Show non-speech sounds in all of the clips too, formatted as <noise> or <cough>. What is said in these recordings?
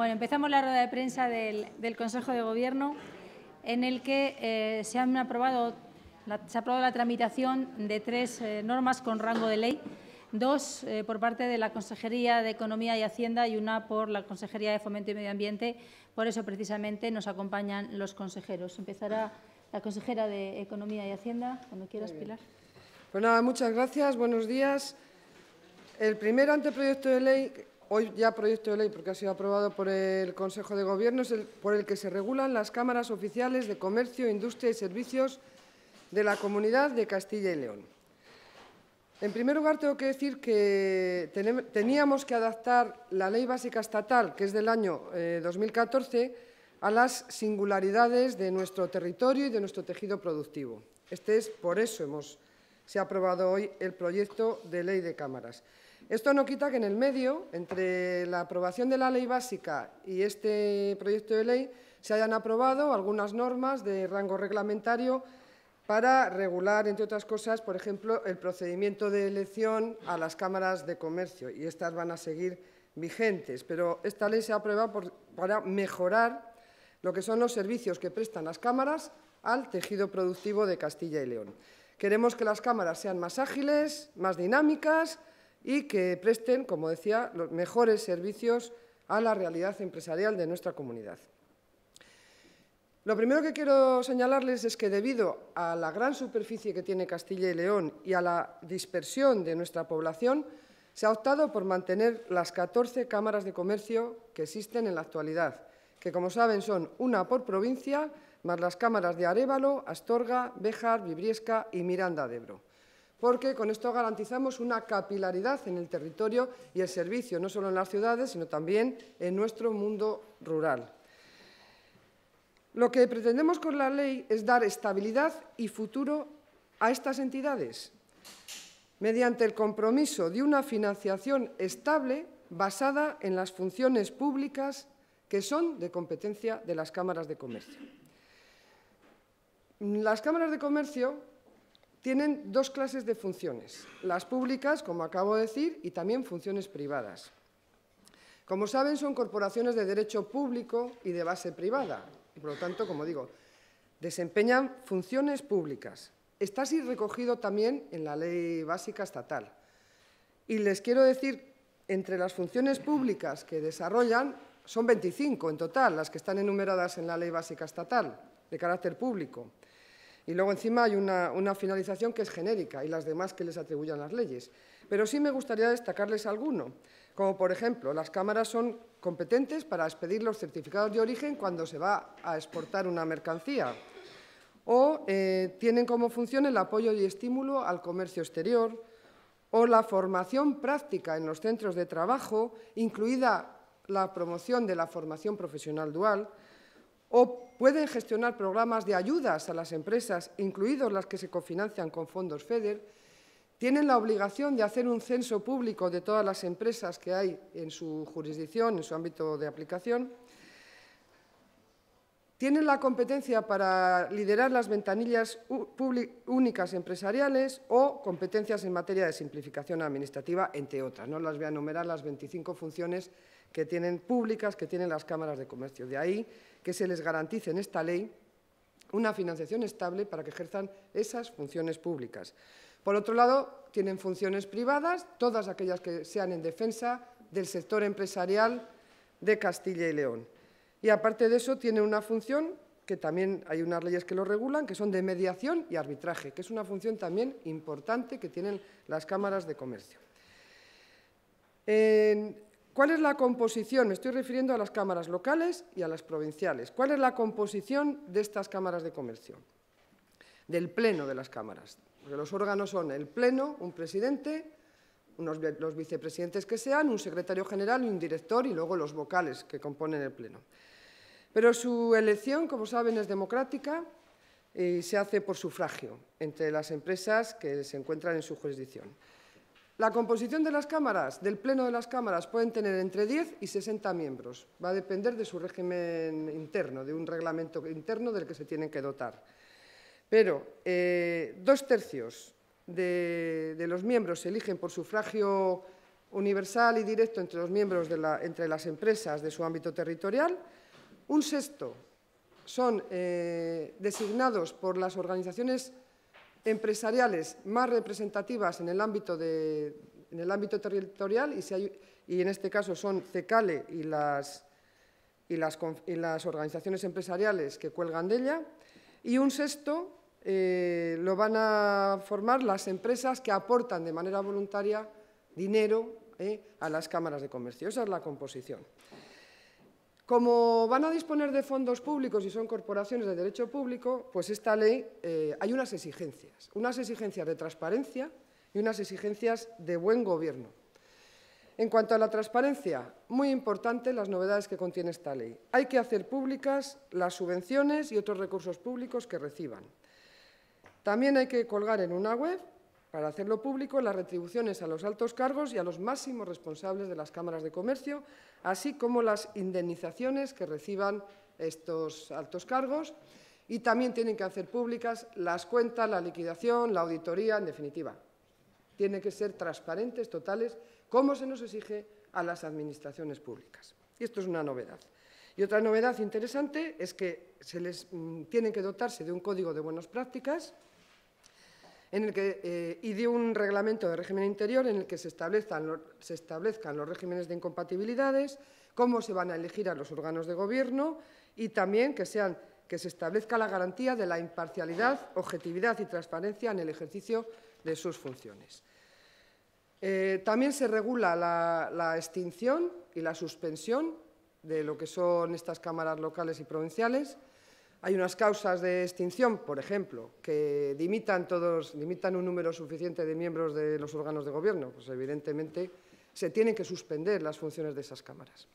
Bueno, empezamos la rueda de prensa del, Consejo de Gobierno en el que eh, se, ha aprobado la tramitación de tres eh, normas con rango de ley, dos eh, por parte de la Consejería de Economía y Hacienda y una por la Consejería de Fomento y Medio Ambiente. Por eso, precisamente, nos acompañan los consejeros. Empezará la consejera de Economía y Hacienda, cuando quieras, Pilar. Pues nada, muchas gracias. Buenos días. El primer anteproyecto de ley hoy ya proyecto de ley, porque ha sido aprobado por el Consejo de Gobierno, es el, por el que se regulan las cámaras oficiales de comercio, industria y servicios de la Comunidad de Castilla y León. En primer lugar, tengo que decir que teníamos que adaptar la Ley Básica Estatal, que es del año 2014, eh, a las singularidades de nuestro territorio y de nuestro tejido productivo. Este es por eso se ha aprobado hoy el proyecto de ley de cámaras. Esto no quita que en el medio, entre la aprobación de la ley básica y este proyecto de ley, se hayan aprobado algunas normas de rango reglamentario para regular, entre otras cosas, por ejemplo, el procedimiento de elección a las cámaras de comercio, y estas van a seguir vigentes. Pero esta ley se ha aprobado para mejorar lo que son los servicios que prestan las cámaras al tejido productivo de Castilla y León. Queremos que las cámaras sean más ágiles, más dinámicas, y que presten, como decía, los mejores servicios a la realidad empresarial de nuestra comunidad. Lo primero que quiero señalarles es que debido a la gran superficie que tiene Castilla y León y a la dispersión de nuestra población, se ha optado por mantener las 14 cámaras de comercio que existen en la actualidad, que como saben son una por provincia, más las cámaras de Arévalo, Astorga, Béjar, Vibriesca y Miranda de Ebro porque con esto garantizamos una capilaridad en el territorio y el servicio, no solo en las ciudades, sino también en nuestro mundo rural. Lo que pretendemos con la ley es dar estabilidad y futuro a estas entidades mediante el compromiso de una financiación estable basada en las funciones públicas que son de competencia de las cámaras de comercio. Las cámaras de comercio tienen dos clases de funciones, las públicas, como acabo de decir, y también funciones privadas. Como saben, son corporaciones de derecho público y de base privada, y por lo tanto, como digo, desempeñan funciones públicas. Está así recogido también en la Ley Básica Estatal. Y les quiero decir, entre las funciones públicas que desarrollan, son 25 en total las que están enumeradas en la Ley Básica Estatal, de carácter público. Y luego encima hay una, finalización que es genérica y las demás que les atribuyan las leyes. Pero sí me gustaría destacarles alguno, como por ejemplo, las cámaras son competentes para expedir los certificados de origen cuando se va a exportar una mercancía o eh, tienen como función el apoyo y estímulo al comercio exterior, o la formación práctica en los centros de trabajo, incluida la promoción de la formación profesional dual, o pueden gestionar programas de ayudas a las empresas, incluidos las que se cofinancian con fondos FEDER, tienen la obligación de hacer un censo público de todas las empresas que hay en su jurisdicción, en su ámbito de aplicación, tienen la competencia para liderar las ventanillas únicas empresariales o competencias en materia de simplificación administrativa, entre otras. No las voy a enumerar las 25 funciones que tienen públicas, que tienen las cámaras de comercio. De ahí que se les garantice en esta ley una financiación estable para que ejerzan esas funciones públicas. Por otro lado, tienen funciones privadas, todas aquellas que sean en defensa del sector empresarial de Castilla y León. Y aparte de eso, tienen una función que también hay unas leyes que lo regulan, que son de mediación y arbitraje, que es una función también importante que tienen las cámaras de comercio. En, ¿Cuál es la composición? Me estoy refiriendo a las cámaras locales y a las provinciales. ¿Cuál es la composición de estas cámaras de comercio? Del pleno de las cámaras. Porque los órganos son el pleno, un presidente, unos, los vicepresidentes que sean, un secretario general y un director y luego los vocales que componen el pleno. Pero su elección, como saben, es democrática y se hace por sufragio entre las empresas que se encuentran en su jurisdicción. La composición de las cámaras, del pleno de las cámaras, pueden tener entre 10 y 60 miembros. Va a depender de su régimen interno, de un reglamento interno del que se tienen que dotar. Pero eh, dos tercios de, los miembros se eligen por sufragio universal y directo entre los miembros de entre las empresas de su ámbito territorial. Un sexto son eh, designados por las organizaciones empresariales más representativas en el ámbito, territorial y, en este caso son CECALE y las, y las, organizaciones empresariales que cuelgan de ella. Y un sexto eh, lo van a formar las empresas que aportan de manera voluntaria dinero eh, a las cámaras de comercio. Esa es la composición. Como van a disponer de fondos públicos y son corporaciones de derecho público, pues esta ley eh, hay unas exigencias, unas exigencias de transparencia y unas exigencias de buen gobierno. En cuanto a la transparencia, muy importante las novedades que contiene esta ley. Hay que hacer públicas las subvenciones y otros recursos públicos que reciban. También hay que colgar en una web, para hacerlo público, las retribuciones a los altos cargos y a los máximos responsables de las cámaras de comercio, así como las indemnizaciones que reciban estos altos cargos y también tienen que hacer públicas las cuentas, la liquidación, la auditoría, en definitiva. Tienen que ser transparentes, totales, como se nos exige a las administraciones públicas. Y esto es una novedad. Y otra novedad interesante es que se les mm, tienen que dotarse de un código de buenas prácticas en el que, eh, y de un reglamento de régimen interior en el que se establezcan, los, regímenes de incompatibilidades, cómo se van a elegir a los órganos de gobierno y también que, se establezca la garantía de la imparcialidad, objetividad y transparencia en el ejercicio de sus funciones. Eh, también se regula la extinción y la suspensión de lo que son estas cámaras locales y provinciales, hay unas causas de extinción, por ejemplo, que limitan, un número suficiente de miembros de los órganos de gobierno. Pues evidentemente se tienen que suspender las funciones de esas cámaras.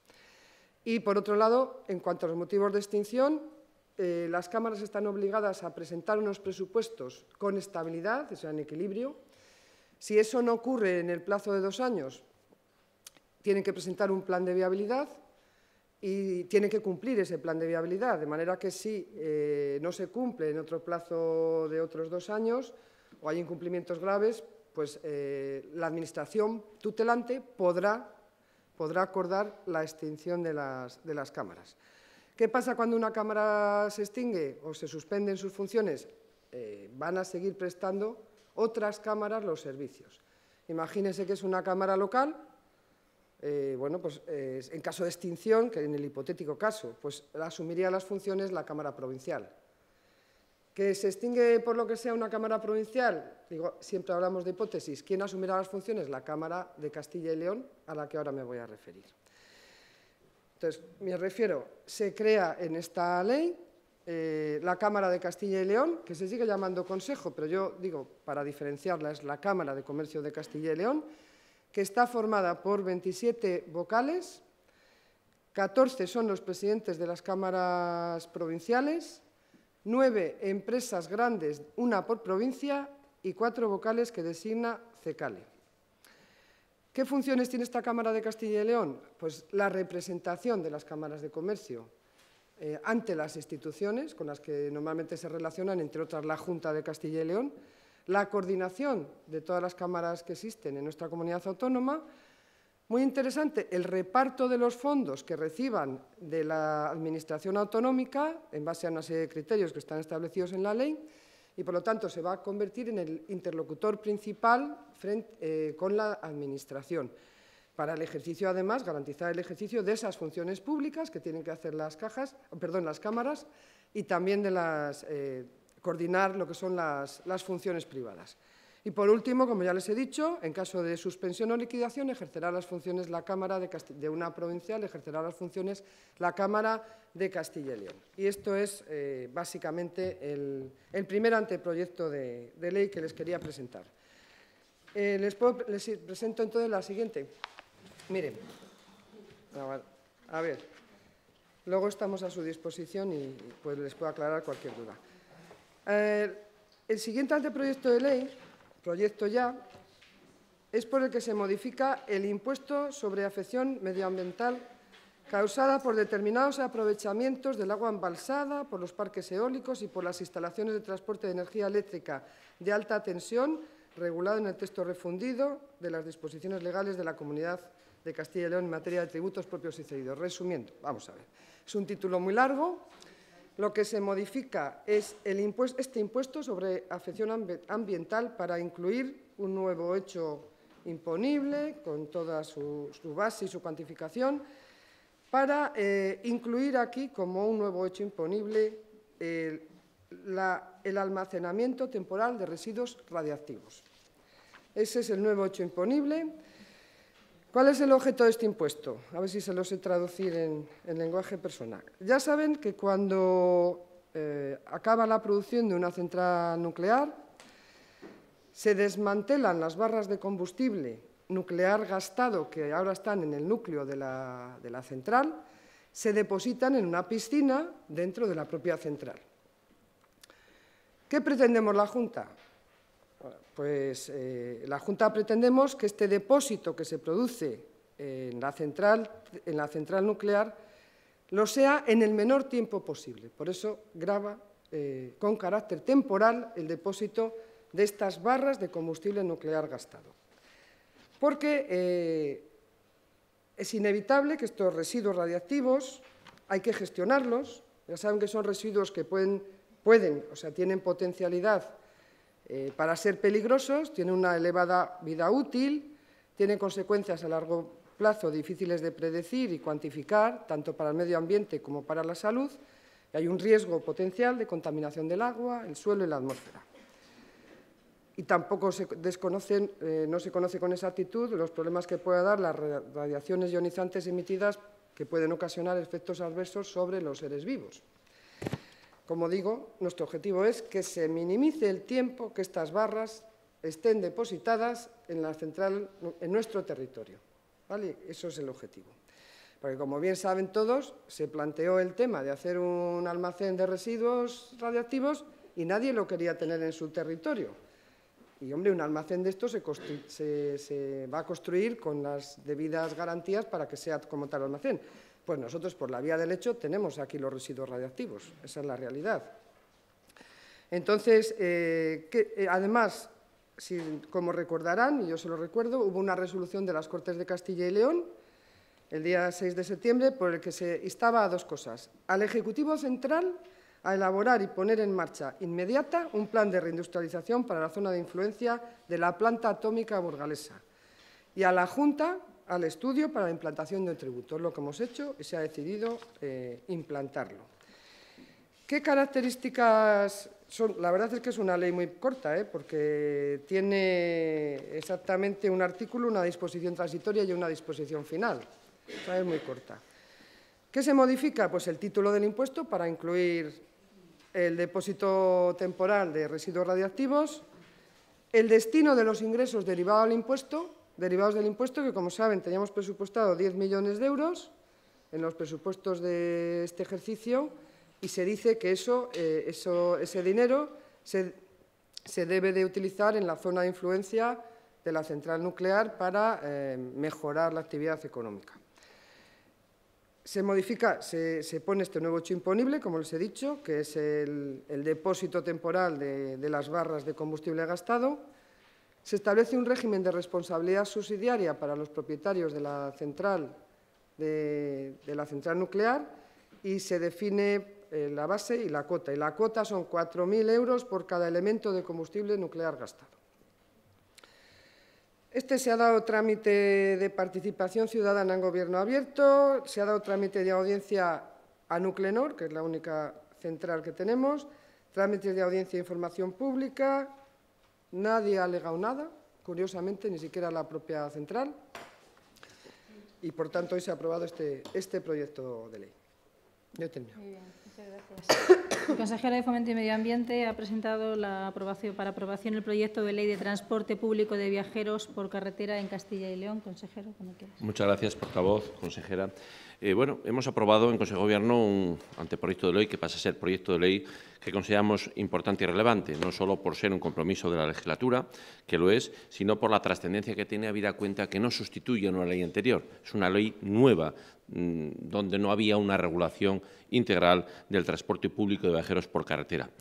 Y, por otro lado, en cuanto a los motivos de extinción, eh, las cámaras están obligadas a presentar unos presupuestos con estabilidad, o sea, en equilibrio. Si eso no ocurre en el plazo de dos años, tienen que presentar un plan de viabilidad y tiene que cumplir ese plan de viabilidad, de manera que si eh, no se cumple en otro plazo de otros dos años o hay incumplimientos graves, pues eh, la Administración tutelante podrá, podrá acordar la extinción de las, cámaras. ¿Qué pasa cuando una cámara se extingue o se suspenden sus funciones? Eh, van a seguir prestando otras cámaras los servicios. Imagínense que es una cámara local eh, bueno, pues, eh, en caso de extinción, que en el hipotético caso, pues asumiría las funciones la Cámara Provincial. Que se extingue por lo que sea una Cámara Provincial, digo, siempre hablamos de hipótesis, ¿quién asumirá las funciones? La Cámara de Castilla y León, a la que ahora me voy a referir. Entonces, me refiero, se crea en esta ley eh, la Cámara de Castilla y León, que se sigue llamando Consejo, pero yo digo, para diferenciarla, es la Cámara de Comercio de Castilla y León, que está formada por 27 vocales, 14 son los presidentes de las cámaras provinciales, nueve empresas grandes, una por provincia, y cuatro vocales que designa CECALE. ¿Qué funciones tiene esta Cámara de Castilla y León? Pues la representación de las cámaras de comercio eh, ante las instituciones con las que normalmente se relacionan, entre otras la Junta de Castilla y León, la coordinación de todas las cámaras que existen en nuestra comunidad autónoma. Muy interesante, el reparto de los fondos que reciban de la Administración autonómica en base a una serie de criterios que están establecidos en la ley y, por lo tanto, se va a convertir en el interlocutor principal eh, con la Administración. Para el ejercicio, además, garantizar el ejercicio de esas funciones públicas que tienen que hacer las cajas, perdón, las cámaras y también de las eh, coordinar lo que son las, funciones privadas. Y por último, como ya les he dicho, en caso de suspensión o liquidación ejercerá las funciones la Cámara de, una provincial, ejercerá las funciones la Cámara de Castilla y León. Y esto es eh, básicamente el, primer anteproyecto de, ley que les quería presentar. Eh, les, les, presento entonces la siguiente. Miren, ah, a ver, luego estamos a su disposición y pues les puedo aclarar cualquier duda. Eh, el siguiente anteproyecto de ley, proyecto ya, es por el que se modifica el impuesto sobre afección medioambiental causada por determinados aprovechamientos del agua embalsada, por los parques eólicos y por las instalaciones de transporte de energía eléctrica de alta tensión, regulado en el texto refundido de las disposiciones legales de la Comunidad de Castilla y León en materia de tributos propios y cedidos. Resumiendo, vamos a ver, es un título muy largo, lo que se modifica es este impuesto sobre afección ambiental para incluir un nuevo hecho imponible con toda su, base y su cuantificación, para eh, incluir aquí como un nuevo hecho imponible el almacenamiento temporal de residuos radiactivos. Ese es el nuevo hecho imponible. ¿Cuál es el objeto de este impuesto? A ver si se lo sé traducir en, lenguaje personal. Ya saben que cuando eh, acaba la producción de una central nuclear, se desmantelan las barras de combustible nuclear gastado que ahora están en el núcleo de la central, se depositan en una piscina dentro de la propia central. ¿Qué pretendemos la Junta? pues eh, la Junta pretendemos que este depósito que se produce en la central, en la central nuclear lo sea en el menor tiempo posible. Por eso graba eh, con carácter temporal el depósito de estas barras de combustible nuclear gastado. Porque eh, es inevitable que estos residuos radiactivos hay que gestionarlos. Ya saben que son residuos que pueden, pueden o sea, tienen potencialidad eh, para ser peligrosos, tiene una elevada vida útil, tiene consecuencias a largo plazo difíciles de predecir y cuantificar, tanto para el medio ambiente como para la salud, y hay un riesgo potencial de contaminación del agua, el suelo y la atmósfera. Y tampoco se desconocen, eh, no se conoce con exactitud los problemas que pueda dar las radiaciones ionizantes emitidas que pueden ocasionar efectos adversos sobre los seres vivos. Como digo, nuestro objetivo es que se minimice el tiempo que estas barras estén depositadas en la central, en nuestro territorio. ¿Vale? Eso es el objetivo. Porque como bien saben todos, se planteó el tema de hacer un almacén de residuos radiactivos y nadie lo quería tener en su territorio. Y hombre, un almacén de esto se va a construir con las debidas garantías para que sea como tal almacén. Pues nosotros por la vía del hecho tenemos aquí los residuos radiactivos, esa es la realidad. Entonces, eh, eh, además, como recordarán, y yo se lo recuerdo, hubo una resolución de las Cortes de Castilla y León el día 6 de septiembre por el que se instaba a dos cosas. Al Ejecutivo Central a elaborar y poner en marcha inmediata un plan de reindustrialización para la zona de influencia de la planta atómica burgalesa y a la Junta al estudio para la implantación del tributo. Es lo que hemos hecho y se ha decidido eh, implantarlo. ¿Qué características son? La verdad es que es una ley muy corta, ¿eh? porque tiene exactamente un artículo, una disposición transitoria y una disposición final. es muy corta. ¿Qué se modifica? Pues el título del impuesto para incluir el depósito temporal de residuos radiactivos, el destino de los ingresos derivados del impuesto, derivados del impuesto, que como saben teníamos presupuestado 10 millones de euros en los presupuestos de este ejercicio y se dice que eso, eh, ese dinero se, debe de utilizar en la zona de influencia de la central nuclear para eh, mejorar la actividad económica. Se modifica, se, pone este nuevo hecho imponible, como les he dicho, que es el, depósito temporal de las barras de combustible gastado, se establece un régimen de responsabilidad subsidiaria para los propietarios de la central, nuclear y se define eh, la base y la cuota. Y la cuota son 4.000 euros por cada elemento de combustible nuclear gastado. Este se ha dado trámite de participación ciudadana en gobierno abierto, se ha dado trámite de audiencia a Nuclenor, que es la única central que tenemos, trámites de audiencia e información pública, Nadie ha alegado nada, curiosamente, ni siquiera la propia central, y por tanto hoy se ha aprobado este, este proyecto de ley. Yo he el consejero de Fomento y Medio Ambiente ha presentado la aprobación, para aprobación el proyecto de ley de transporte público de viajeros por carretera en Castilla y León. Consejero, como quieras. Muchas gracias, portavoz, consejera. Eh, bueno, hemos aprobado en Consejo de Gobierno un anteproyecto de ley que pasa a ser proyecto de ley que consideramos importante y relevante, no solo por ser un compromiso de la legislatura, que lo es, sino por la trascendencia que tiene, a vida cuenta que no sustituye a una ley anterior. Es una ley nueva, Mm, donde no había una regulación integral del transporte público de viajeros por carretera.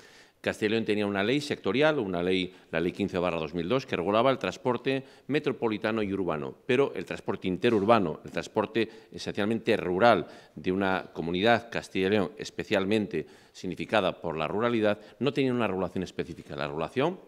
Castilla León tenía una ley sectorial, una ley, la ley 15 2002, que regulaba el transporte metropolitano y urbano, pero el transporte interurbano, el transporte esencialmente rural de una comunidad Castilla León, especialmente significada por la ruralidad, no tenía una regulación específica. La regulación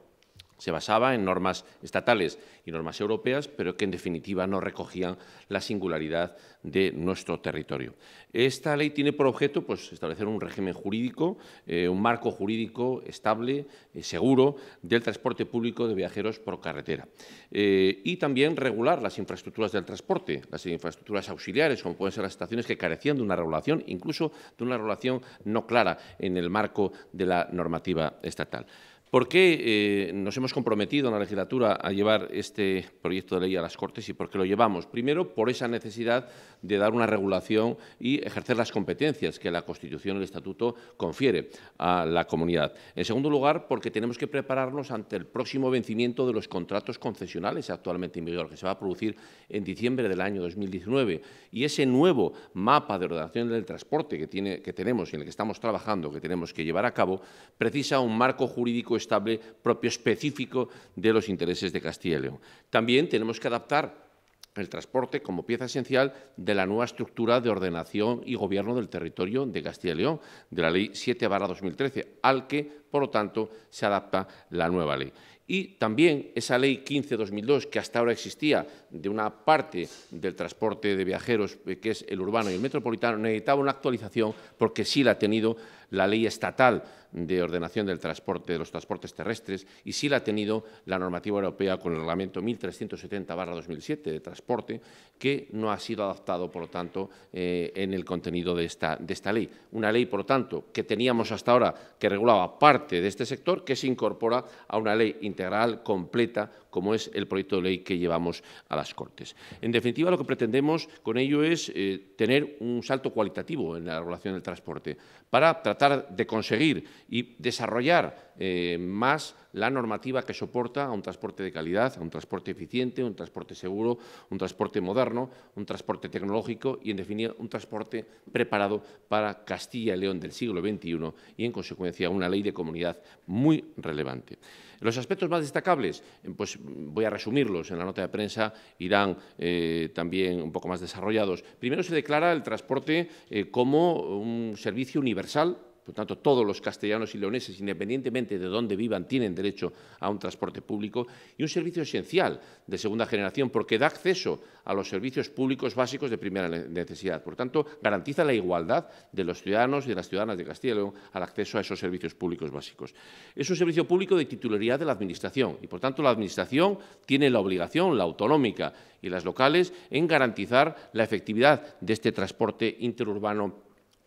se basaba en normas estatales y normas europeas, pero que en definitiva no recogían la singularidad de nuestro territorio. Esta ley tiene por objeto pues, establecer un régimen jurídico, eh, un marco jurídico estable, eh, seguro, del transporte público de viajeros por carretera. Eh, y también regular las infraestructuras del transporte, las infraestructuras auxiliares, como pueden ser las estaciones que carecían de una regulación, incluso de una regulación no clara en el marco de la normativa estatal. ¿Por qué eh, nos hemos comprometido en la legislatura a llevar este proyecto de ley a las Cortes y por qué lo llevamos? Primero, por esa necesidad de dar una regulación y ejercer las competencias que la Constitución y el Estatuto confiere a la comunidad. En segundo lugar, porque tenemos que prepararnos ante el próximo vencimiento de los contratos concesionales actualmente en vigor, que se va a producir en diciembre del año 2019. Y ese nuevo mapa de ordenación del transporte que, tiene, que tenemos y en el que estamos trabajando, que tenemos que llevar a cabo, precisa un marco jurídico estable propio específico de los intereses de Castilla y León. También tenemos que adaptar el transporte como pieza esencial de la nueva estructura de ordenación y gobierno del territorio de Castilla y León, de la Ley 7-2013, al que, por lo tanto, se adapta la nueva ley. Y también esa ley 15-2002, que hasta ahora existía de una parte del transporte de viajeros, eh, que es el urbano y el metropolitano, necesitaba una actualización porque sí la ha tenido la ley estatal de ordenación del transporte, de los transportes terrestres, y sí la ha tenido la normativa europea con el reglamento 1370-2007 de transporte, que no ha sido adaptado, por lo tanto, eh, en el contenido de esta, de esta ley. Una ley, por lo tanto, que teníamos hasta ahora que regulaba parte de este sector, que se incorpora a una ley integral, completa, como es el proyecto de ley que llevamos a las Cortes. En definitiva, lo que pretendemos con ello es eh, tener un salto cualitativo en la regulación del transporte para tratar de conseguir y desarrollar eh, más la normativa que soporta a un transporte de calidad, a un transporte eficiente, un transporte seguro, un transporte moderno, un transporte tecnológico y, en definitiva, un transporte preparado para Castilla y León del siglo XXI y, en consecuencia, una ley de comunidad muy relevante. Los aspectos más destacables, eh, pues voy a resumirlos, en la nota de prensa irán eh, también un poco más desarrollados. Primero se declara el transporte eh, como un servicio universal por tanto, todos los castellanos y leoneses, independientemente de dónde vivan, tienen derecho a un transporte público y un servicio esencial de segunda generación, porque da acceso a los servicios públicos básicos de primera necesidad. Por tanto, garantiza la igualdad de los ciudadanos y de las ciudadanas de Castilla y León al acceso a esos servicios públicos básicos. Es un servicio público de titularidad de la Administración y, por tanto, la Administración tiene la obligación, la autonómica y las locales, en garantizar la efectividad de este transporte interurbano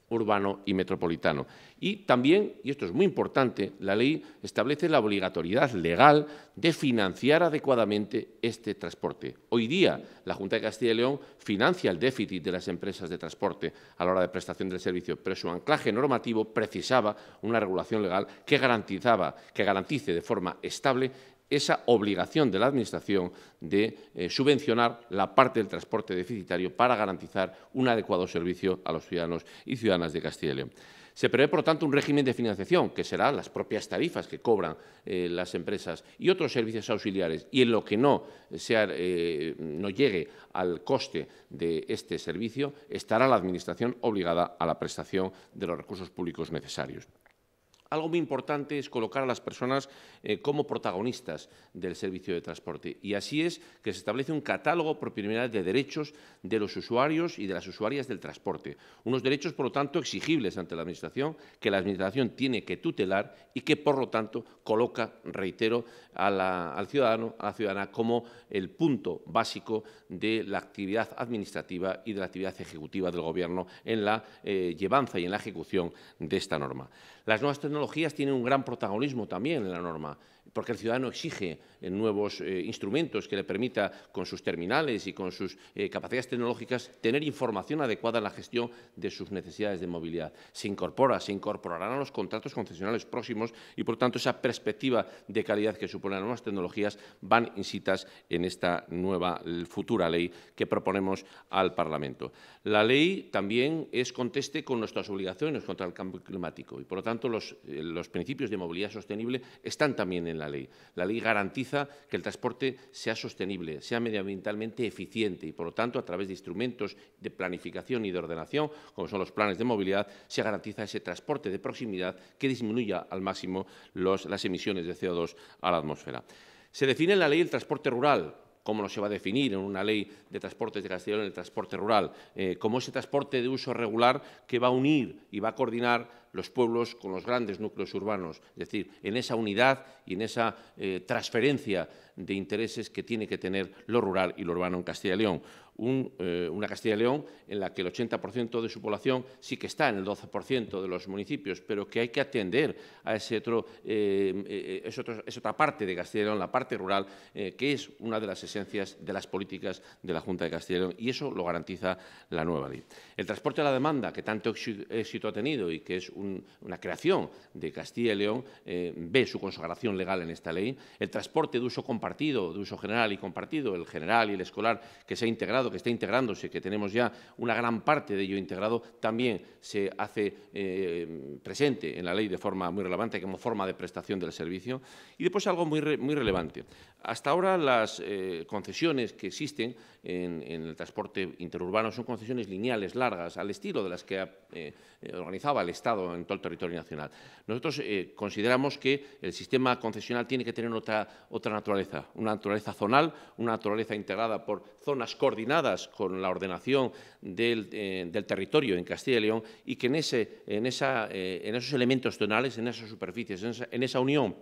urbano y metropolitano. Y también, y esto es muy importante, la ley establece la obligatoriedad legal de financiar adecuadamente este transporte. Hoy día, la Junta de Castilla y León financia el déficit de las empresas de transporte a la hora de prestación del servicio, pero su anclaje normativo precisaba una regulación legal que, garantizaba, que garantice de forma estable esa obligación de la Administración de eh, subvencionar la parte del transporte deficitario para garantizar un adecuado servicio a los ciudadanos y ciudadanas de Castilla y León. Se prevé, por lo tanto, un régimen de financiación, que será las propias tarifas que cobran eh, las empresas y otros servicios auxiliares, y en lo que no, sea, eh, no llegue al coste de este servicio, estará la Administración obligada a la prestación de los recursos públicos necesarios algo muy importante es colocar a las personas eh, como protagonistas del servicio de transporte. Y así es que se establece un catálogo por primera de derechos de los usuarios y de las usuarias del transporte. Unos derechos, por lo tanto, exigibles ante la Administración, que la Administración tiene que tutelar y que, por lo tanto, coloca, reitero, al ciudadano, a la ciudadana, como el punto básico de la actividad administrativa y de la actividad ejecutiva del Gobierno en la eh, llevanza y en la ejecución de esta norma. Las nuevas tienen un gran protagonismo también en la norma porque el ciudadano exige eh, nuevos eh, instrumentos que le permita, con sus terminales y con sus eh, capacidades tecnológicas, tener información adecuada en la gestión de sus necesidades de movilidad. Se incorpora, se incorporarán a los contratos concesionales próximos y, por tanto, esa perspectiva de calidad que suponen las nuevas tecnologías van incitas en esta nueva futura ley que proponemos al Parlamento. La ley también es conteste con nuestras obligaciones contra el cambio climático y, por lo tanto, los, los principios de movilidad sostenible están también en la ley. La ley garantiza que el transporte sea sostenible, sea medioambientalmente eficiente y, por lo tanto, a través de instrumentos de planificación y de ordenación, como son los planes de movilidad, se garantiza ese transporte de proximidad que disminuya al máximo las emisiones de CO2 a la atmósfera. Se define en la ley el transporte rural, como no se va a definir en una ley de transportes de en el transporte rural, eh, como ese transporte de uso regular que va a unir y va a coordinar los pueblos con los grandes núcleos urbanos, es decir, en esa unidad y en esa eh, transferencia de intereses que tiene que tener lo rural y lo urbano en Castilla y León. Eh, una Castilla y León en la que el 80% de su población sí que está en el 12% de los municipios, pero que hay que atender a eh, ese otro, esa, otra, parte de Castilla y León, la parte rural, que es una de las esencias de las políticas de la Junta de Castilla y León, y eso lo garantiza la nueva ley. El transporte a la demanda, que tanto éxito ha tenido y que es una creación de Castilla y León, eh, ve su consagración legal en esta ley. El transporte de uso compartido, de uso general y compartido, el general y el escolar que se ha integrado, que está integrándose, que tenemos ya una gran parte de ello integrado, también se hace eh, presente en la ley de forma muy relevante como forma de prestación del servicio. Y después algo muy, muy relevante. Hasta ahora las eh, concesiones que existen en, el transporte interurbano son concesiones lineales, largas, al estilo de las que organizaba el Estado en todo el territorio nacional. Nosotros eh, consideramos que el sistema concesional tiene que tener otra, otra naturaleza, una naturaleza zonal, una naturaleza integrada por zonas coordinadas con la ordenación del, eh, territorio en Castilla y León y que en, ese, esa, eh, en esos elementos zonales, en esas superficies, en esa unión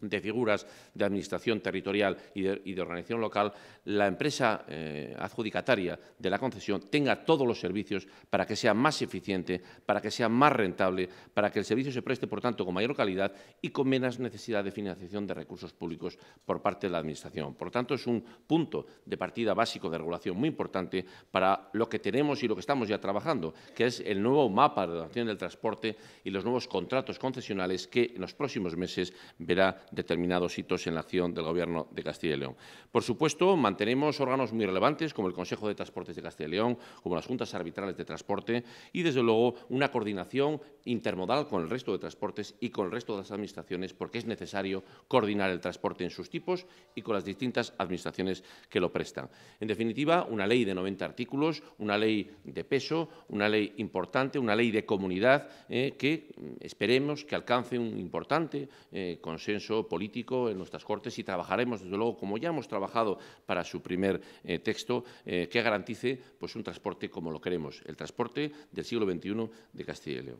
de figuras de administración territorial y de, organización local, la empresa eh, adjudicataria de la concesión tenga todos los servicios para que sea más eficiente, para que sea más rentable, para que el servicio se preste, por tanto, con mayor calidad y con menos necesidad de financiación de recursos públicos por parte de la Administración. Por tanto, es un punto de partida básico de regulación muy importante para lo que tenemos y lo que estamos ya trabajando, que es el nuevo mapa de la del transporte y los nuevos contratos concesionales que en los próximos meses verá determinados hitos en la acción del Gobierno de Castilla y León. Por supuesto, mantenemos órganos muy relevantes como el Consejo de Transportes de Castilla y León, como las Juntas Arbitrales de Transporte y, desde luego, una coordinación intermodal con el resto de transportes y con el resto de las administraciones porque es necesario coordinar el transporte en sus tipos y con las distintas administraciones que lo prestan. En definitiva, una ley de 90 artículos, una ley de peso, una ley importante, una ley de comunidad eh, que mm, esperemos que alcance un importante eh, consenso político en nuestras Cortes y trabajaremos, desde luego, como ya hemos trabajado para su primer eh, texto, eh, que garantice pues, un transporte como lo queremos, el transporte del siglo XXI de Castilla y León.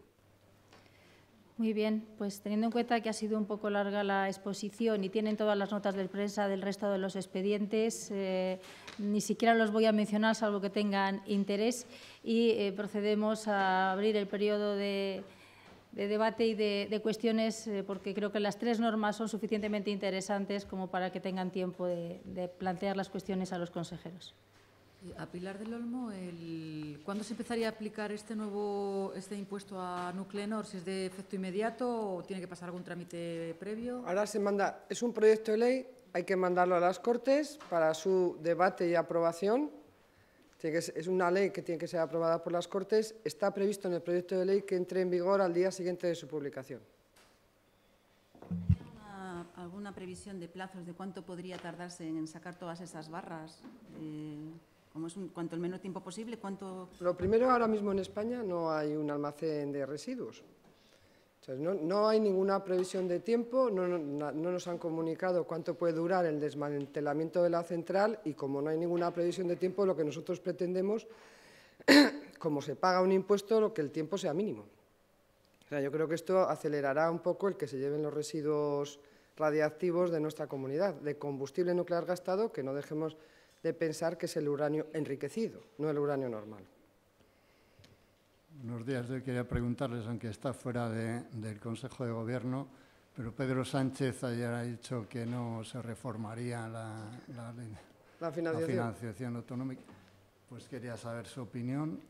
Muy bien, pues teniendo en cuenta que ha sido un poco larga la exposición y tienen todas las notas de prensa del resto de los expedientes, eh, ni siquiera los voy a mencionar salvo que tengan interés y procedemos a abrir el periodo de de debate y de, cuestiones, eh, porque creo que las tres normas son suficientemente interesantes como para que tengan tiempo de, plantear las cuestiones a los consejeros. A Pilar del Olmo, ¿cuándo se empezaría a aplicar este nuevo este impuesto a Nuclenor? ¿Si es de efecto inmediato o tiene que pasar algún trámite previo? Ahora se manda, es un proyecto de ley, hay que mandarlo a las Cortes para su debate y aprobación es una ley que tiene que ser aprobada por las Cortes. Está previsto en el proyecto de ley que entre en vigor al día siguiente de su publicación. ¿Hay alguna previsión de plazos de cuánto podría tardarse en sacar todas esas barras? ¿Cuánto eh, como cuanto el menos tiempo posible, cuánto... Lo primero, ahora mismo en España no hay un almacén de residuos no, hay ninguna previsión de tiempo, no, nos han comunicado cuánto puede durar el desmantelamiento de la central y como no hay ninguna previsión de tiempo, lo que nosotros pretendemos, <clears throat> como se paga un impuesto, lo que el tiempo sea mínimo. yo creo que esto acelerará un poco el que se lleven los residuos radiactivos de nuestra comunidad, de combustible nuclear gastado, que no dejemos de pensar que es el uranio enriquecido, no el uranio normal. Buenos días. Yo quería preguntarles, aunque está fuera de, del Consejo de Gobierno, pero Pedro Sánchez ayer ha dicho que no se reformaría la, la, la, financiación. autonómica. Pues quería saber su opinión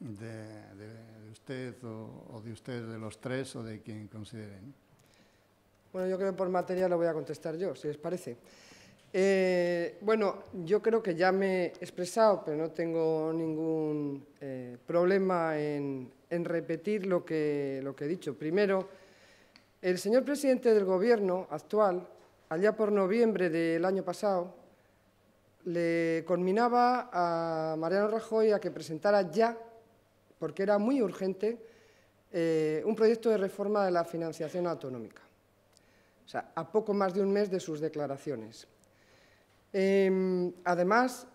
de, de, usted o, o, de ustedes, de los tres o de quien consideren. Bueno, yo creo que por materia lo voy a contestar yo, si les parece. Eh, bueno, yo creo que ya me he expresado, pero no tengo ningún eh, problema en, repetir lo que, he dicho. Primero, el señor presidente del Gobierno actual, allá por noviembre del año pasado, le conminaba a Mariano Rajoy a que presentara ya, porque era muy urgente, eh, un proyecto de reforma de la financiación autonómica. O sea, a poco más de un mes de sus declaraciones. Em, además,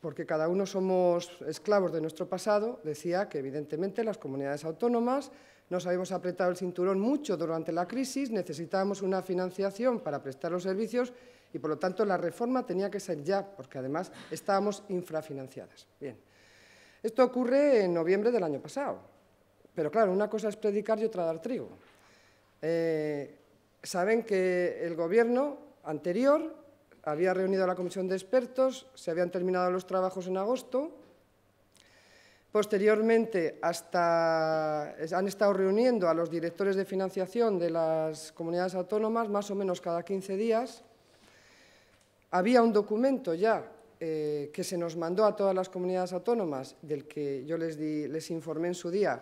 porque cada uno somos esclavos de nuestro pasado, decía que evidentemente las comunidades autónomas nos habíamos apretado el cinturón mucho durante la crisis, necesitábamos una financiación para prestar los servicios y por lo tanto la reforma tenía que ser ya, porque además estábamos infrafinanciadas. Bien, esto ocurre en noviembre del año pasado, pero claro, una cosa es predicar y otra dar trigo. Eh, saben que el gobierno anterior había reunido a la comisión de expertos, se habían terminado los trabajos en agosto. Posteriormente han estado reuniendo a los directores de financiación de las comunidades autónomas más o menos cada 15 días. Había un documento ya eh, que se nos mandó a todas las comunidades autónomas, del que yo les, les informé en su día,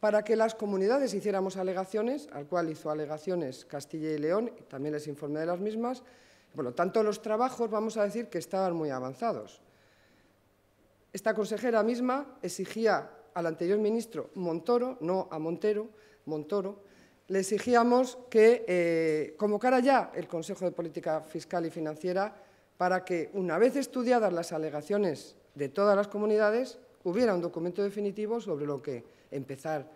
para que las comunidades hiciéramos alegaciones, al cual hizo alegaciones Castilla y León, y también les informé de las mismas, por lo tanto, los trabajos vamos a decir que estaban muy avanzados. Esta consejera misma exigía al anterior ministro Montoro, no a Montero, Montoro, le exigíamos que eh, convocara ya el Consejo de Política Fiscal y Financiera para que, una vez estudiadas las alegaciones de todas las comunidades, hubiera un documento definitivo sobre lo que empezar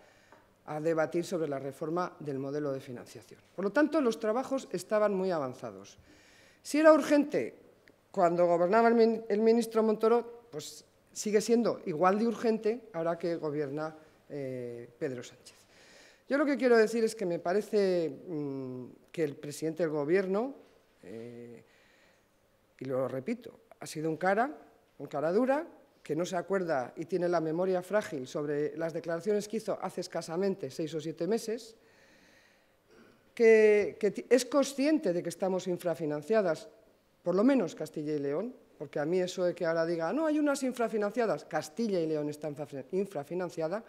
a debatir sobre la reforma del modelo de financiación. Por lo tanto, los trabajos estaban muy avanzados. Si era urgente cuando gobernaba el, ministro Montoro, pues sigue siendo igual de urgente ahora que gobierna eh, Pedro Sánchez. Yo lo que quiero decir es que me parece mm, que el presidente del Gobierno, eh, y lo repito, ha sido un cara, un cara dura, que no se acuerda y tiene la memoria frágil sobre las declaraciones que hizo hace escasamente seis o siete meses, que, es consciente de que estamos infrafinanciadas, por lo menos Castilla y León, porque a mí eso de que ahora diga, no, hay unas infrafinanciadas, Castilla y León está infrafinanciada,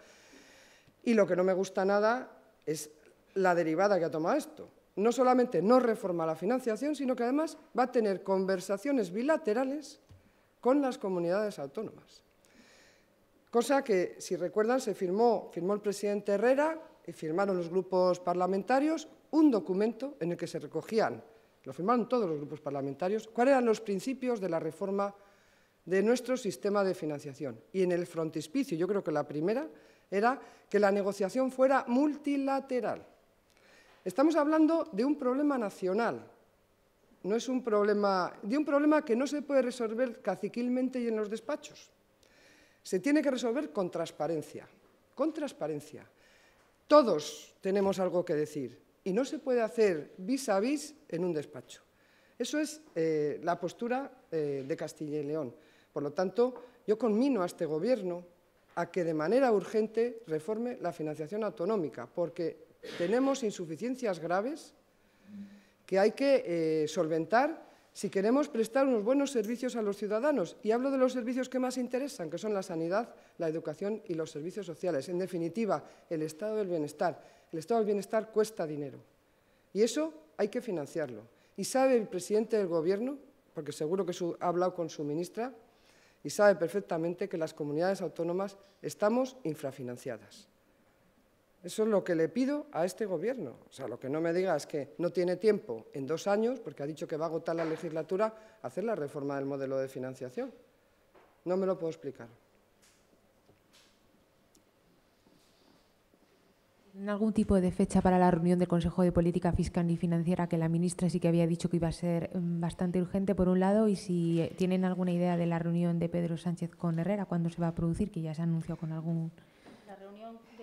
y lo que no me gusta nada es la derivada que ha tomado esto. No solamente no reforma la financiación, sino que además va a tener conversaciones bilaterales con las comunidades autónomas. Cosa que, si recuerdan, se firmó, firmó el presidente Herrera y firmaron los grupos parlamentarios un documento en el que se recogían, lo firmaron todos los grupos parlamentarios, cuáles eran los principios de la reforma de nuestro sistema de financiación. Y en el frontispicio, yo creo que la primera, era que la negociación fuera multilateral. Estamos hablando de un problema nacional, no es un problema, de un problema que no se puede resolver caciquilmente y en los despachos. Se tiene que resolver con transparencia, con transparencia. Todos tenemos algo que decir, y no se puede hacer vis a vis en un despacho. Eso es eh, la postura eh, de Castilla y León. Por lo tanto, yo conmino a este Gobierno a que de manera urgente reforme la financiación autonómica, porque tenemos insuficiencias graves que hay que eh, solventar si queremos prestar unos buenos servicios a los ciudadanos, y hablo de los servicios que más interesan, que son la sanidad, la educación y los servicios sociales, en definitiva, el estado del bienestar. El estado del bienestar cuesta dinero y eso hay que financiarlo. Y sabe el presidente del Gobierno, porque seguro que ha hablado con su ministra, y sabe perfectamente que las comunidades autónomas estamos infrafinanciadas. Eso es lo que le pido a este Gobierno. O sea, lo que no me diga es que no tiene tiempo en dos años, porque ha dicho que va a agotar la legislatura, hacer la reforma del modelo de financiación. No me lo puedo explicar. ¿Tienen algún tipo de fecha para la reunión del Consejo de Política Fiscal y Financiera que la ministra sí que había dicho que iba a ser mm, bastante urgente, por un lado? Y si eh, tienen alguna idea de la reunión de Pedro Sánchez con Herrera, cuándo se va a producir, que ya se anunció con algún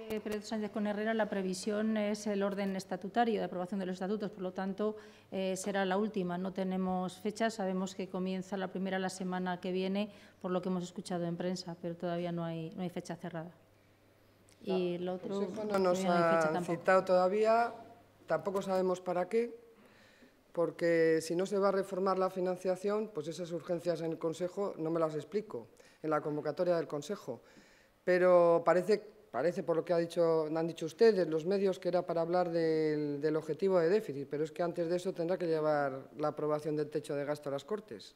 eh, con Herrera la previsión es el orden estatutario de aprobación de los estatutos, por lo tanto eh, será la última. No tenemos fecha, sabemos que comienza la primera la semana que viene, por lo que hemos escuchado en prensa, pero todavía no hay, no hay fecha cerrada. y el otro no nos ha citado todavía, tampoco sabemos para qué, porque si no se va a reformar la financiación, pues esas urgencias en el Consejo no me las explico, en la convocatoria del Consejo. Pero parece parece por lo que ha dicho, han dicho ustedes, los medios, que era para hablar del, objetivo de déficit, pero es que antes de eso tendrá que llevar la aprobación del techo de gasto a las Cortes.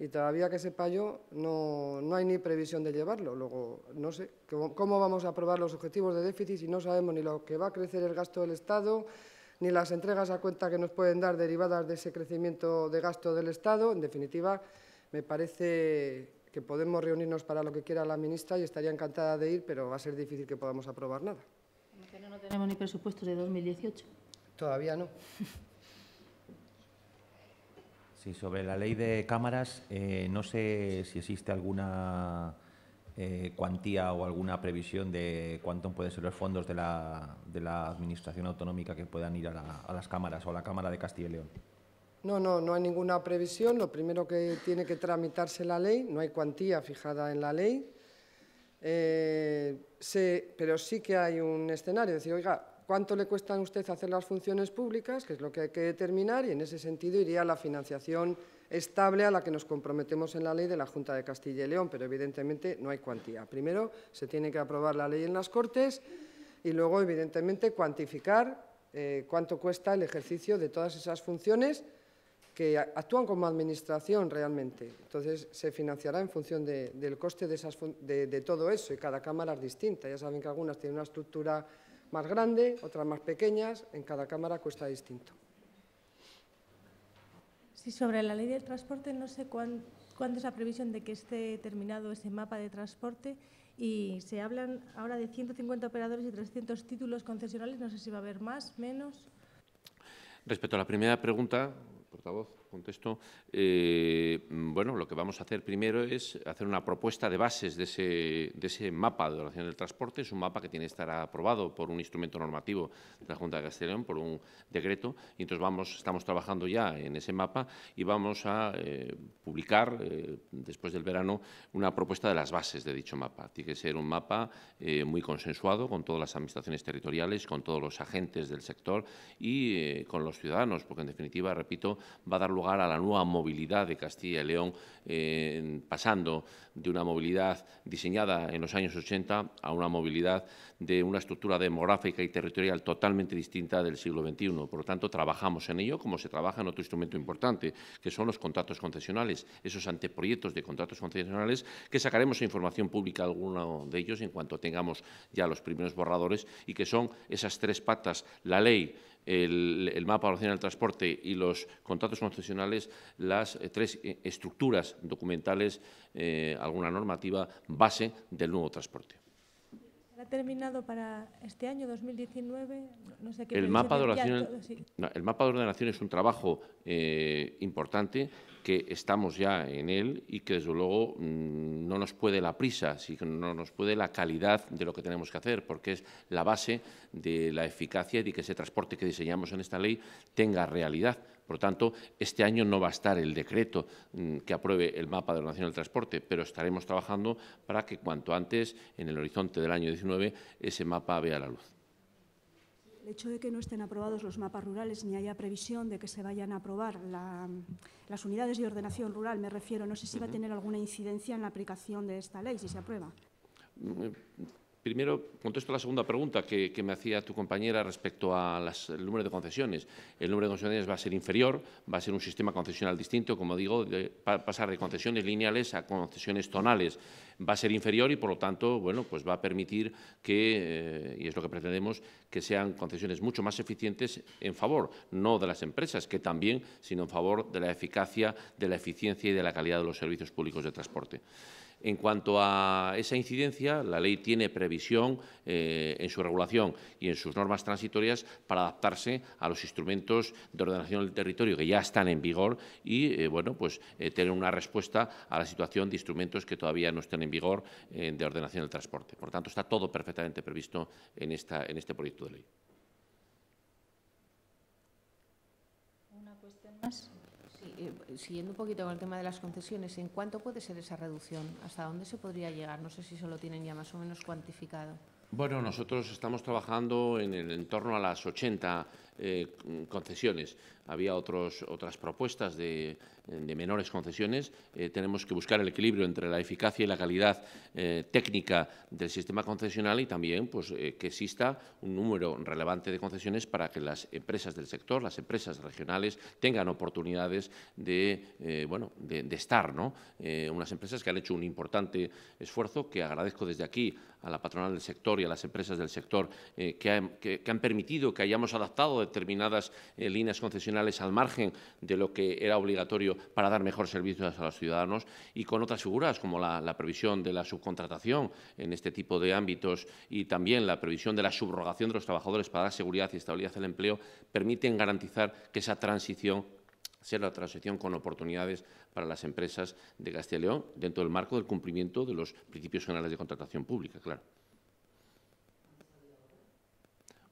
Y todavía que sepa yo, no, hay ni previsión de llevarlo. Luego, no sé cómo vamos a aprobar los objetivos de déficit si no sabemos ni lo que va a crecer el gasto del Estado, ni las entregas a cuenta que nos pueden dar derivadas de ese crecimiento de gasto del Estado. En definitiva, me parece que podemos reunirnos para lo que quiera la ministra y estaría encantada de ir, pero va a ser difícil que podamos aprobar nada. No, tenemos ni presupuestos de 2018. Todavía no. <laughs> Sí, sobre la ley de cámaras, eh, no sé si existe alguna eh, cuantía o alguna previsión de cuánto pueden ser los fondos de la, de la Administración Autonómica que puedan ir a las cámaras o a la Cámara de Castilla y León. No, no, no hay ninguna previsión. Lo primero que tiene que tramitarse la ley, no hay cuantía fijada en la ley, eh, pero sí que hay un escenario, decir, oiga, ¿cuánto le cuesta a usted hacer las funciones públicas? Que es lo que hay que determinar y en ese sentido iría la financiación estable a la que nos comprometemos en la ley de la Junta de Castilla y León, pero evidentemente no hay cuantía. Primero se tiene que aprobar la ley en las Cortes y luego evidentemente cuantificar eh, cuánto cuesta el ejercicio de todas esas funciones que actúan como administración realmente. Entonces, se financiará en función del coste de, esas, de, todo eso y cada cámara es distinta. Ya saben que algunas tienen una estructura más grande, otras más pequeñas, en cada cámara cuesta distinto. Sí, sobre la ley del transporte, no sé cuán, cuándo es la previsión de que esté terminado ese mapa de transporte y se hablan ahora de 150 operadores y 300 títulos concesionales, no sé si va a haber más, menos. Respecto a la primera pregunta, portavoz contesto. Eh, mm, bueno, lo que vamos a hacer primero es hacer una propuesta de bases de ese, de ese mapa de duración del transporte. Es un mapa que tiene que estar aprobado por un instrumento normativo de la Junta de Castellón, por un decreto. Y entonces vamos, estamos trabajando ya en ese mapa y vamos a eh, publicar, eh, después del verano, una propuesta de las bases de dicho mapa. Tiene que ser un mapa muy consensuado con todas las administraciones territoriales, con todos los agentes del sector y con los ciudadanos, porque en definitiva, repito, va a dar lugar a la nueva movilidad de Castilla y León, eh, pasando de una movilidad diseñada en los años 80 a una movilidad de una estructura demográfica y territorial totalmente distinta del siglo XXI. Por lo tanto, trabajamos en ello como se trabaja en otro instrumento importante, que son los contratos concesionales, esos anteproyectos de contratos concesionales que sacaremos información pública alguno de ellos en cuanto tengamos ya los primeros borradores y que son esas tres patas, la ley, el, el mapa nacional del transporte y los contratos concesionales las eh, tres eh, estructuras documentales, eh, alguna normativa base del nuevo transporte ha terminado para este año 2019, no sé qué. El mapa de ordenación, el mapa de ordenación es un trabajo eh, importante que estamos ya en él y que desde luego mm, no nos puede la prisa, sino no nos puede la calidad de lo que tenemos que hacer, porque es la base de la eficacia y de que ese transporte que diseñamos en esta ley tenga realidad por lo tanto, este año no va a estar el decreto mm, que apruebe el mapa de ordenación del transporte, pero estaremos trabajando para que cuanto antes, en el horizonte del año 19, ese mapa vea la luz. El hecho de que no estén aprobados los mapas rurales ni haya previsión de que se vayan a aprobar las unidades de ordenación rural, me refiero, no sé si va a tener alguna incidencia en la aplicación de esta ley, si se aprueba. Mm, Primero, contesto a la segunda pregunta que, me hacía tu compañera respecto al número de concesiones. El número de concesiones va a ser inferior, va a ser un sistema concesional distinto, como digo, de, pasar de concesiones lineales a concesiones tonales. Va a ser inferior y, por lo tanto, bueno, pues va a permitir que, eh, y es lo que pretendemos, que sean concesiones mucho más eficientes en favor, no de las empresas, que también, sino en favor de la eficacia, de la eficiencia y de la calidad de los servicios públicos de transporte. En cuanto a esa incidencia, la ley tiene previsión eh, en su regulación y en sus normas transitorias para adaptarse a los instrumentos de ordenación del territorio que ya están en vigor y, eh, bueno, pues eh, tener una respuesta a la situación de instrumentos que todavía no están en vigor de ordenación del transporte. Por lo tanto, está todo perfectamente previsto en este proyecto de ley. cuestión más? Sí, eh, siguiendo un poquito con el tema de las concesiones, ¿en cuánto puede ser esa reducción? ¿Hasta dónde se podría llegar? No sé si eso lo tienen ya más o menos cuantificado. Bueno, nosotros estamos trabajando en el entorno a las 80 eh, concesiones, había otros, otras propuestas de, menores concesiones. Eh, tenemos que buscar el equilibrio entre la eficacia y la calidad eh, técnica del sistema concesional y también pues, que exista un número relevante de concesiones para que las empresas del sector, las empresas regionales, tengan oportunidades de, bueno, de, estar. ¿no? unas empresas que han hecho un importante esfuerzo que agradezco desde aquí a la patronal del sector y a las empresas del sector que que han permitido que hayamos adaptado determinadas eh, líneas concesionales al margen de lo que era obligatorio para dar mejores servicios a los ciudadanos y con otras figuras como la, previsión de la subcontratación en este tipo de ámbitos y también la previsión de la subrogación de los trabajadores para dar seguridad y estabilidad al empleo permiten garantizar que esa transición sea la transición con oportunidades para las empresas de Castilla y León dentro del marco del cumplimiento de los principios generales de contratación pública, claro.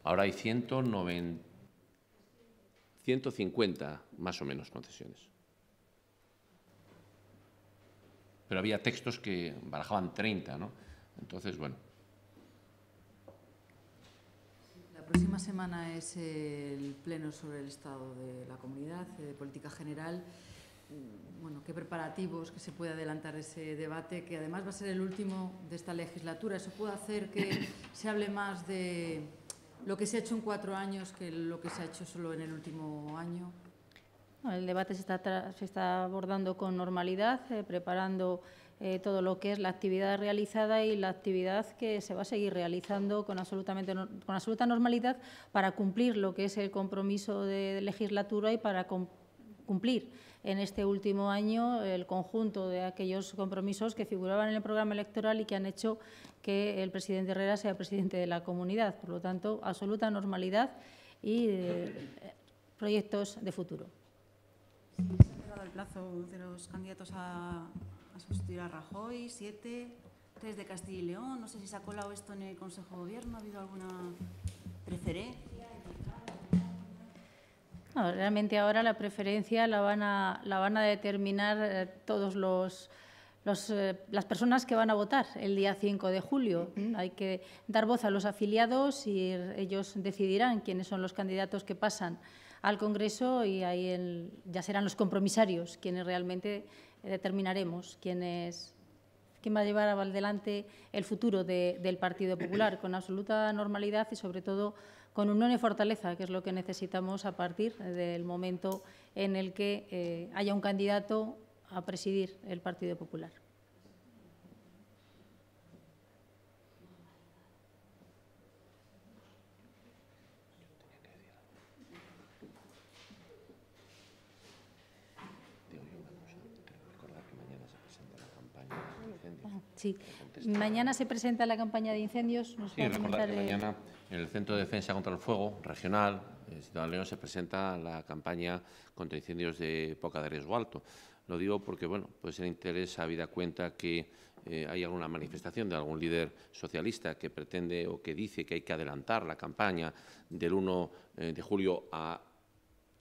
Ahora hay 190 150 más o menos concesiones. Pero había textos que barajaban 30, ¿no? Entonces, bueno. La próxima semana es el pleno sobre el estado de la comunidad, eh, de política general. Mm, bueno, qué preparativos, que se puede adelantar ese debate, que además va a ser el último de esta legislatura. Eso puede hacer que se hable más de lo que se ha hecho en cuatro años que lo que se ha hecho solo en el último año. El debate se está, se está abordando con normalidad, eh, preparando eh, todo lo que es la actividad realizada y la actividad que se va a seguir realizando con, absolutamente, absoluta normalidad para cumplir lo que es el compromiso de legislatura y para cumplir en este último año el conjunto de aquellos compromisos que figuraban en el programa electoral y que han hecho que el presidente Herrera sea presidente de la comunidad. Por lo tanto, absoluta normalidad y eh, proyectos de futuro. ¿Se ha cerrado el plazo de los candidatos a, sustituir a Rajoy? ¿Siete? ¿Tres de Castilla y León? No sé si se ha colado esto en el Consejo de Gobierno. ¿Ha habido alguna preferencia? No, realmente ahora la preferencia la van a, la van a determinar eh, todos los eh, las personas que van a votar el día 5 de julio. Hay que dar voz a los afiliados y er, ellos decidirán quiénes son los candidatos que pasan al Congreso y ahí ya serán los compromisarios quienes realmente eh, determinaremos quién es va a llevar adelante el futuro del Partido Popular con absoluta normalidad y sobre todo con unión y fortaleza, que es lo que necesitamos a partir del momento en el que eh, haya un candidato a presidir el Partido Popular. Sí. Mañana se presenta la campaña de incendios. Eh, mañana en el Centro de Defensa contra el Fuego Regional, en eh, Ciudad León, se presenta la campaña contra incendios de poca de riesgo alto. Lo digo porque, bueno, puede ser interés a cuenta que eh, hay alguna manifestación de algún líder socialista que pretende o que dice que hay que adelantar la campaña del 1 eh, de julio a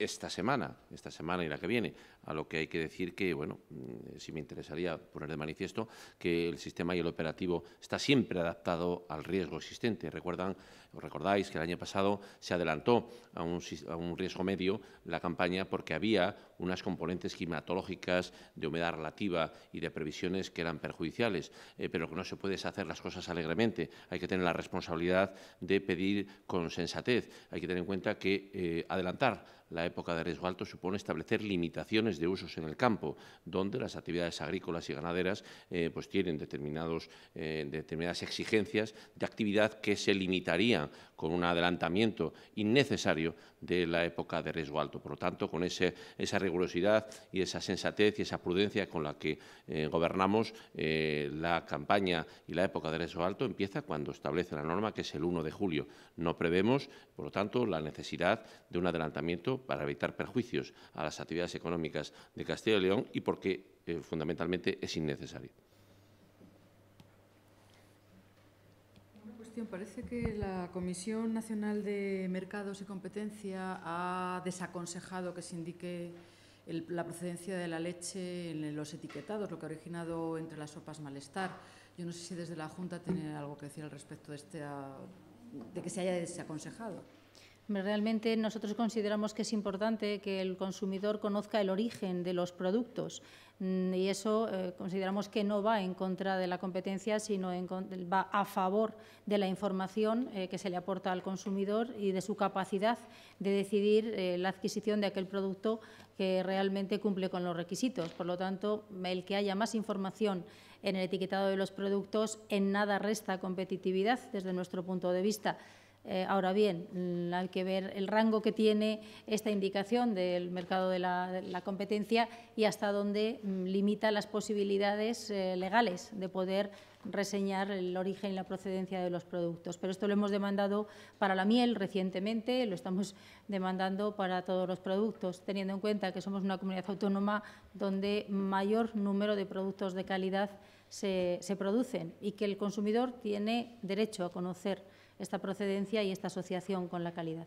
esta semana, esta semana y la que viene, a lo que hay que decir que, bueno, mm, ...si me interesaría poner de manifiesto que el sistema y el operativo está siempre adaptado al riesgo existente. Recuerdan, recordáis que el año pasado se adelantó a un, a un riesgo medio la campaña porque había unas componentes climatológicas de humedad relativa y de previsiones que eran perjudiciales, eh, pero que no se puede hacer las cosas alegremente. Hay que tener la responsabilidad de pedir con sensatez. Hay que tener en cuenta que eh, adelantar la época de riesgo alto supone establecer limitaciones de usos en el campo, donde las actividades agrícolas y ganaderas eh, pues tienen determinados, eh, determinadas exigencias de actividad que se limitarían con un adelantamiento innecesario de la época de riesgo alto. Por lo tanto, con esa rigurosidad y esa sensatez y esa prudencia con la que eh, gobernamos, eh, la campaña y la época de riesgo alto empieza cuando establece la norma, que es el 1 de julio. No prevemos, por lo tanto, la necesidad de un adelantamiento para evitar perjuicios a las actividades económicas de Castilla y León y porque eh, fundamentalmente es innecesario. Parece que la Comisión Nacional de Mercados y Competencia ha desaconsejado que se indique la procedencia de la leche en los etiquetados, lo que ha originado entre las sopas malestar. Yo no sé si desde la Junta tiene algo que decir al respecto de que se haya desaconsejado. Realmente nosotros consideramos que es importante que el consumidor conozca el origen de los productos mm, y eso eh, consideramos que no va en contra de la competencia, sino va a favor de la información eh, que se le aporta al consumidor y de su capacidad de decidir eh, la adquisición de aquel producto que realmente cumple con los requisitos. Por lo tanto, el que haya más información en el etiquetado de los productos en nada resta competitividad desde nuestro punto de vista. Eh, ahora bien, mm, hay que ver el rango que tiene esta indicación del mercado de la, competencia y hasta dónde mm, limita las posibilidades eh, legales de poder reseñar el origen y la procedencia de los productos. Pero esto lo hemos demandado para la miel recientemente, lo estamos demandando para todos los productos, teniendo en cuenta que somos una comunidad autónoma donde mayor número de productos de calidad se, se producen y que el consumidor tiene derecho a conocer esta procedencia y esta asociación con la calidad.